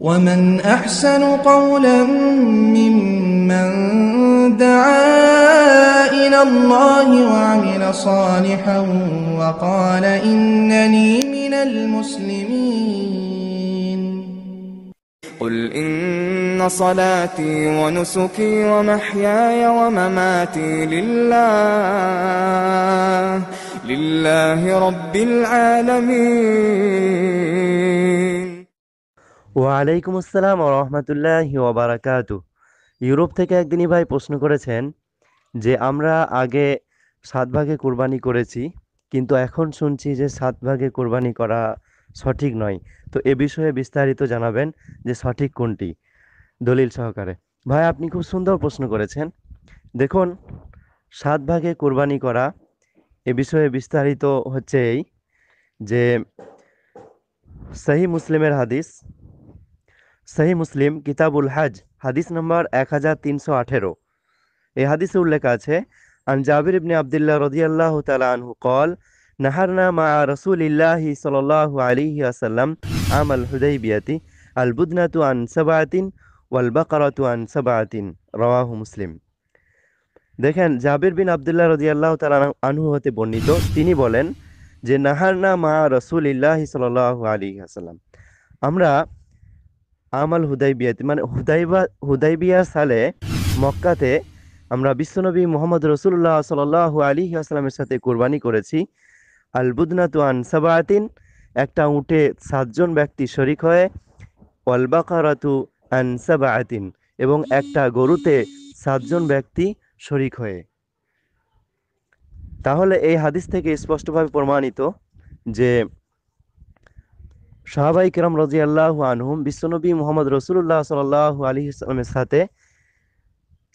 ومن أحسن قولا ممن دعا إلى الله وعمل صالحا وقال إنني من المسلمين قل إن صلاتي ونسكي ومحياي ومماتي لله لله رب العالمين ওয়ালাইকুম আসসালাম রহমতুল্লাহ ওবরাকাতু ইউরোপ থেকে একদিনই ভাই প্রশ্ন করেছেন যে আমরা আগে সাত ভাগে কোরবানি করেছি কিন্তু এখন শুনছি যে সাত ভাগে কোরবানি করা সঠিক নয় তো এ বিষয়ে বিস্তারিত জানাবেন যে সঠিক কোনটি দলিল সহকারে ভাই আপনি খুব সুন্দর প্রশ্ন করেছেন দেখুন সাত ভাগে কোরবানি করা এ বিষয়ে বিস্তারিত হচ্ছে এই যে সাহি মুসলিমের হাদিস সহি মুসলিম কিতাবুল হাজ হাদিস নম্বর এক হাজার তিনশো আঠেরো এ হাদিসে উল্লেখ আছে আন জাবির ইবনে আবদুল্লাহ রদিয়াল্লাহ তালা কল নাহারনা মা রসুলিল্লাহি সাল আলী আসাল্লাম হুদাই বিয়াতি আল বুদনাতু আন সাবাতিন ওয়াল বাকারাতু আন সাবাতিন রওয়াহু মুসলিম দেখেন জাবির বিন আবদুল্লাহ রদিয়াল্লাহ তালা আনহু হতে বর্ণিত তিনি বলেন যে নাহারনা মা রসুল ইল্লাহি সাল আলী আসাল্লাম আমরা আমাল হুদাইবিয়াতে মানে হুদাইবা হুদাইবিয়া সালে মক্কাতে আমরা বিশ্বনবী মোহাম্মদ রসুল্লাহ সাল আলী আসসালামের সাথে কোরবানি করেছি আল বুদনাতুয়ান সাবাতিন একটা উঁটে সাতজন ব্যক্তি শরিক হয়ে অলবাকারাতু আন সাবাতিন এবং একটা গরুতে সাতজন ব্যক্তি শরিক হয়ে তাহলে এই হাদিস থেকে স্পষ্টভাবে প্রমাণিত যে সাহাবাই কিরম রাজি আল্লাহ আনহুম বিশ্বনবী মোহাম্মদ রসুল্লাহ সাল আলী ইসলামের সাথে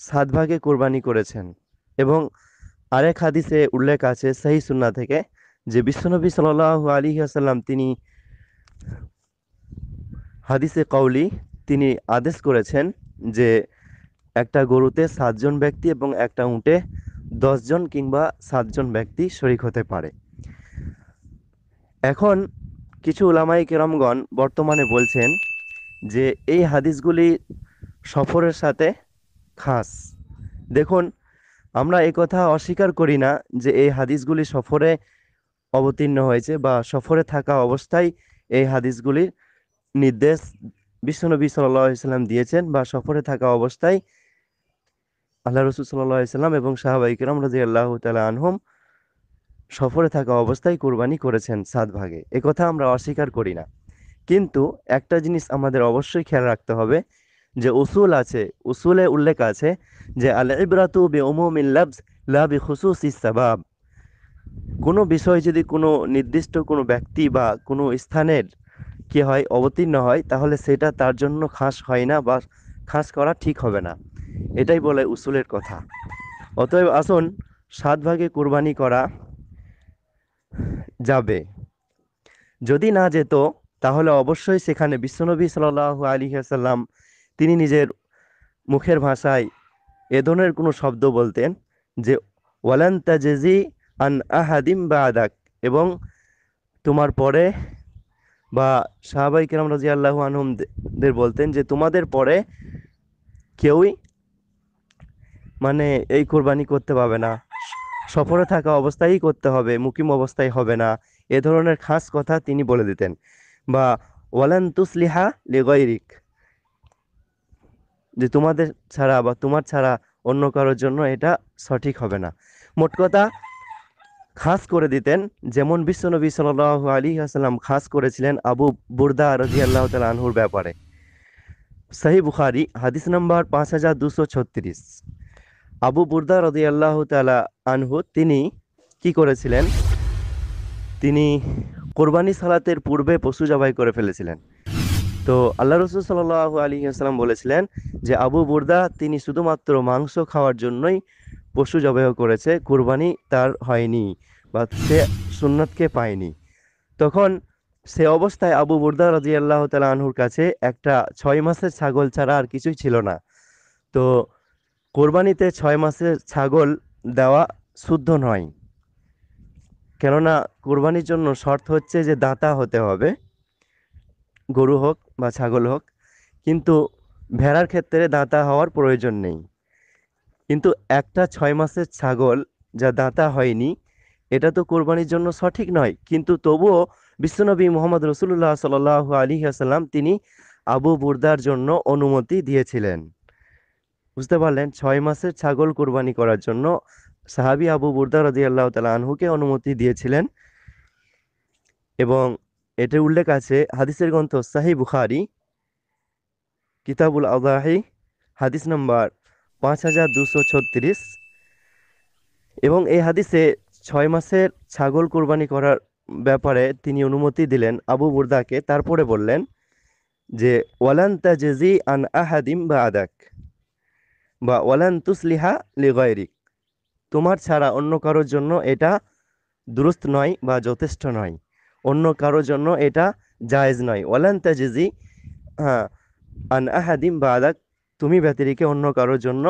সাত ভাগে কোরবানি করেছেন এবং আরেক হাদিসে উল্লেখ আছে সাহি সুন্না থেকে যে বিশ্বনবী সাল আলী আসাল্লাম তিনি হাদিসে কৌলি তিনি আদেশ করেছেন যে একটা গরুতে সাতজন ব্যক্তি এবং একটা উঁটে দশজন কিংবা সাতজন ব্যক্তি শরিক হতে পারে এখন কিছু ওলামাই কেরমগণ বর্তমানে বলছেন যে এই হাদিসগুলি সফরের সাথে খাস দেখুন আমরা কথা অস্বীকার করি না যে এই হাদিসগুলি সফরে অবতীর্ণ হয়েছে বা সফরে থাকা অবস্থায় এই হাদিসগুলির নির্দেশ বিশ্বনবী সাল্লাহ ইসলাম দিয়েছেন বা সফরে থাকা অবস্থায় আল্লাহ রসুল সাল্লাহ ইসলাম এবং সাহাবাইকেরাম রাজি আল্লাহ তালা আনহম সফরে থাকা অবস্থায় কোরবানি করেছেন সাত ভাগে একথা আমরা অস্বীকার করি না কিন্তু একটা জিনিস আমাদের অবশ্যই খেয়াল রাখতে হবে যে উসুল আছে উসুলে উল্লেখ আছে যে আল ইবরাতু বি উমুমিল লাভস লাভ বি খুসুস ইসাবাব কোনো বিষয় যদি কোনো নির্দিষ্ট কোনো ব্যক্তি বা কোনো স্থানের কি হয় অবতীর্ণ হয় তাহলে সেটা তার জন্য খাস হয় না বা খাস করা ঠিক হবে না এটাই বলে উসুলের কথা অতএব আসুন সাত ভাগে কোরবানি করা যাবে যদি না যেত তাহলে অবশ্যই সেখানে বিশ্বনবী সাল্লাহ আলী সাল্লাম তিনি নিজের মুখের ভাষায় এ ধরনের কোনো শব্দ বলতেন যে ওয়ালান তাজেজি আন আহাদিম বা আদাক এবং তোমার পরে বা সাহাবাই কেরাম রাজি আল্লাহ আনহুমদের বলতেন যে তোমাদের পরে কেউই মানে এই কোরবানি করতে পারবে না সফরে থাকা অবস্থায়ই করতে হবে মুকিম অবস্থায় হবে না এ ধরনের খাস কথা তিনি বলে দিতেন বা ওয়ালান তুসলিহা লেগরিক যে তোমাদের ছাড়া বা তোমার ছাড়া অন্য কারোর জন্য এটা সঠিক হবে না মোট কথা খাস করে দিতেন যেমন বিশ্বনবী সাল আলী আসসালাম খাস করেছিলেন আবু বুর্দা রাজি আল্লাহ তাল আনহুর ব্যাপারে সাহি বুখারি হাদিস নম্বর পাঁচ হাজার দুশো ছত্রিশ আবু বুর্দা রদি আল্লাহ তালা আনহু তিনি কি করেছিলেন তিনি কোরবানি সালাতের পূর্বে পশু জবাই করে ফেলেছিলেন তো আল্লাহ রসুল সাল্লাহ আলী আসসালাম বলেছিলেন যে আবু বুর্দা তিনি শুধুমাত্র মাংস খাওয়ার জন্যই পশু জবাই করেছে কোরবানি তার হয়নি বা সে সুন্নাতকে পায়নি তখন সে অবস্থায় আবু বুর্দা রাজি আল্লাহ তালা আনহুর কাছে একটা ছয় মাসের ছাগল ছাড়া আর কিছুই ছিল না তো কোরবানিতে ছয় মাসের ছাগল দেওয়া শুদ্ধ নয় কেননা কোরবানির জন্য শর্ত হচ্ছে যে দাঁতা হতে হবে গরু হোক বা ছাগল হোক কিন্তু ভেড়ার ক্ষেত্রে দাঁতা হওয়ার প্রয়োজন নেই কিন্তু একটা ছয় মাসের ছাগল যা দাঁতা হয়নি এটা তো কোরবানির জন্য সঠিক নয় কিন্তু তবুও বিশ্বনবী মোহাম্মদ রসুল্লাহ সাল আলী আসাল্লাম তিনি আবু বুর্দার জন্য অনুমতি দিয়েছিলেন বুঝতে পারলেন ছয় মাসের ছাগল কোরবানি করার জন্য সাহাবি আবু বুর্দা রাজি আল্লাহ তালা আনহুকে অনুমতি দিয়েছিলেন এবং এটির উল্লেখ আছে হাদিসের গ্রন্থ সাহি বুখারি কিতাবুল আদাহি হাদিস নম্বর পাঁচ হাজার দুশো ছত্রিশ এবং এই হাদিসে ছয় মাসের ছাগল কোরবানি করার ব্যাপারে তিনি অনুমতি দিলেন আবু বুর্দাকে তারপরে বললেন যে ওয়ালান্তা জেজি আন আহাদিম বা আদাক বা ওয়ালান তুসলিহা লিগয়রিক তোমার ছাড়া অন্য কারোর জন্য এটা দুরুস্ত নয় বা যথেষ্ট নয় অন্য কারোর জন্য এটা জায়েজ নয় ওয়ালান তাজিজি হ্যাঁ আন আহাদিম বা আদাক তুমি ব্যতিরিকে অন্য কারোর জন্য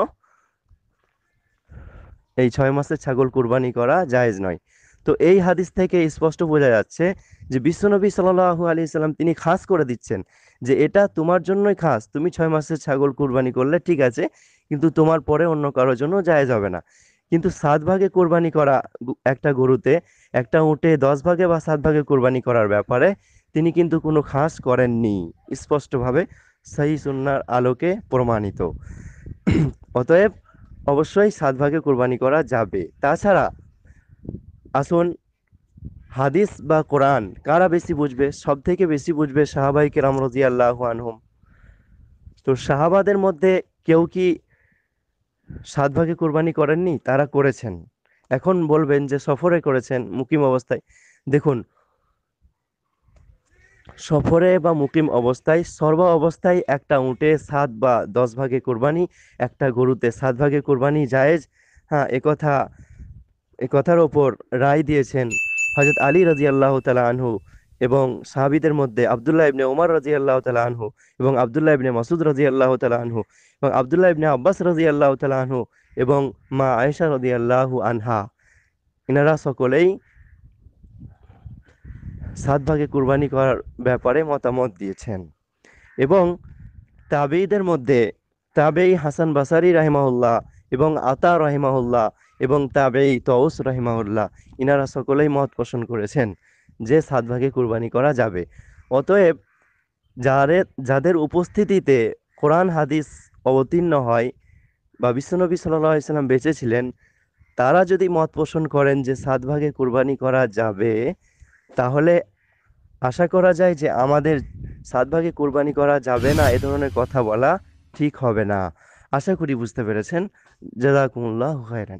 এই ছয় মাসের ছাগল কুরবানি করা জায়েজ নয় তো এই হাদিস থেকে স্পষ্ট বোঝা যাচ্ছে যে বিশ্বনবী সাল্লাহ আলি সাল্লাম তিনি খাস করে দিচ্ছেন যে এটা তোমার জন্যই খাস তুমি ছয় মাসের ছাগল কুরবানি করলে ঠিক আছে কিন্তু তোমার পরে অন্য কারোর জন্য যায় যাবে না কিন্তু সাত ভাগে কোরবানি করা একটা গরুতে একটা উঁটে দশ ভাগে বা সাত ভাগে কোরবানি করার ব্যাপারে তিনি কিন্তু কোনো খাস করেননি স্পষ্টভাবে সেই সুন্নার আলোকে প্রমাণিত অতএব অবশ্যই সাত ভাগে কোরবানি করা যাবে তাছাড়া আসুন হাদিস বা কোরআন কারা বেশি বুঝবে সব থেকে বেশি বুঝবে সাহাবাই কেরাম রাজি আল্লাহ আনহুম তো সাহাবাদের মধ্যে কেউ কি সাত ভাগে কোরবানি করেননি তারা করেছেন এখন বলবেন যে সফরে করেছেন মুকিম অবস্থায় দেখুন সফরে বা মুকিম অবস্থায় সর্ব অবস্থায় একটা উঁটে সাত বা দশ ভাগে কোরবানি একটা গরুতে সাত ভাগে কোরবানি জায়েজ হ্যাঁ একথা একথার ওপর রায় দিয়েছেন হজরত আলী রাজি আল্লাহ তালা আনহু এবং সাহাবিদের মধ্যে আবদুল্লাহ ইবনে ওমর রাজি আল্লাহ তালা আনহু এবং আবদুল্লাহ ইবনে মাসুদ রাজি আল্লাহ তালা আনহু এবং আবদুল্লাহ ইবনে আব্বাস রাজি আল্লাহ তালা আনহু এবং মা আয়েশা রাজি আল্লাহ আনহা এনারা সকলেই সাত ভাগে কুরবানি করার ব্যাপারে মতামত দিয়েছেন এবং তাবেইদের মধ্যে তাবেই হাসান বাসারি রাহেমাউল্লাহ এবং আতা রাহিমাহুল্লাহ এবং তাবেই তৌস রহিমাউল্লাহ ইনারা সকলেই মত পোষণ করেছেন যে ভাগে কুরবানি করা যাবে অতএব যারে যাদের উপস্থিতিতে কোরআন হাদিস অবতীর্ণ হয় বা বিশ্বনবী সাল্লাহ ইসলাম বেঁচেছিলেন তারা যদি মত পোষণ করেন যে ভাগে কুরবানি করা যাবে তাহলে আশা করা যায় যে আমাদের ভাগে কুরবানি করা যাবে না এ ধরনের কথা বলা ঠিক হবে না আশা করি বুঝতে পেরেছেন জাদাকুমুল্লাহ খায়রান